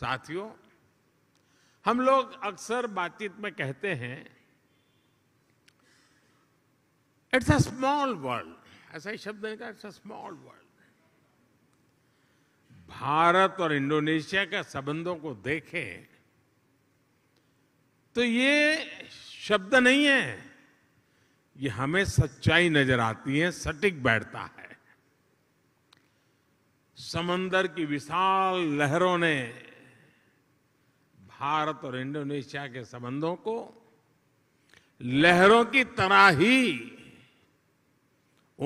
साथियों हम लोग अक्सर बातचीत में कहते हैं इट्स अ स्मॉल वर्ल्ड ऐसा ही शब्द है it's a small world Bharat और इंडोनेशिया के संबंधों को देखें तो ये शब्द नहीं है ये हमें सच्चाई नजर आती है सटीक बैठता है समंदर की विशाल लहरों ने भारत और इंडोनेशिया के संबंधों को लहरों की तरह ही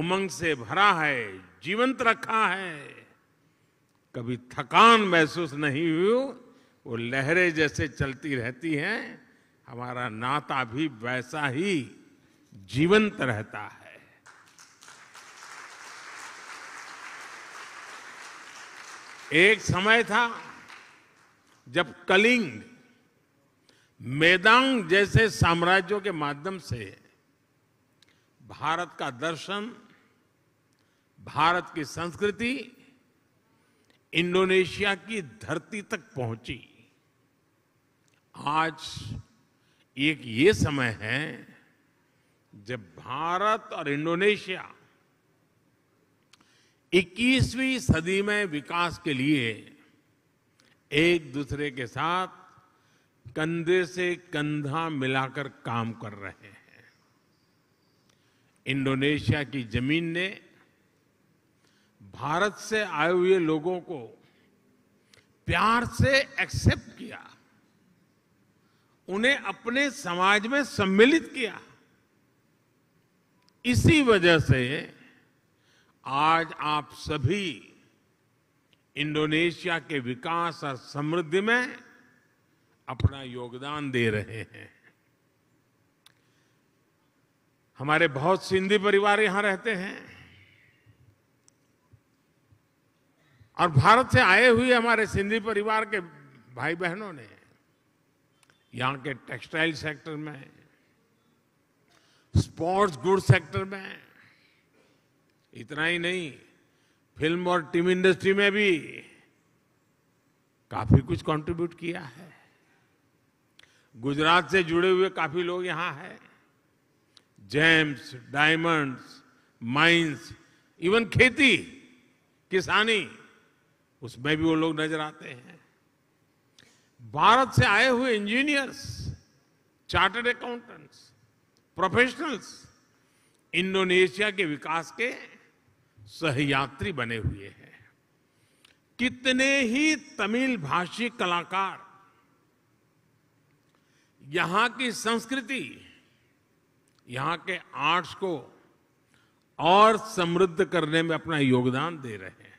उमंग से भरा है जीवंत रखा है कभी थकान महसूस नहीं हुई वो लहरें जैसे चलती रहती हैं हमारा नाता भी वैसा ही जीवंत रहता है एक समय था जब कलिंग मेदांग जैसे साम्राज्यों के माध्यम से भारत का दर्शन भारत की संस्कृति इंडोनेशिया की धरती तक पहुंची आज एक ये समय है जब भारत और इंडोनेशिया 21वीं सदी में विकास के लिए एक दूसरे के साथ कंधे से कंधा मिलाकर काम कर रहे हैं इंडोनेशिया की जमीन ने भारत से आए हुए लोगों को प्यार से एक्सेप्ट किया उन्हें अपने समाज में सम्मिलित किया इसी वजह से आज आप सभी इंडोनेशिया के विकास और समृद्धि में अपना योगदान दे रहे हैं हमारे बहुत सिंधी परिवार यहां रहते हैं और भारत से आए हुए हमारे सिंधी परिवार के भाई बहनों ने यहां के टेक्सटाइल सेक्टर में स्पोर्ट्स गुड सेक्टर में इतना ही नहीं फिल्म और टीवी इंडस्ट्री में भी काफी कुछ कंट्रीब्यूट किया है गुजरात से जुड़े हुए काफी लोग यहां हैं जेम्स डायमंड्स माइंस इवन खेती किसानी उसमें भी वो लोग नजर आते हैं भारत से आए हुए engineers chartered accountants professionals Indonesia के विकास के सहयात्री बने हुए हैं कितने ही तमिल भाषी कलाकार यहां की संस्कृति यहां के आर्ट्स को और समृद्ध करने में अपना योगदान दे रहे हैं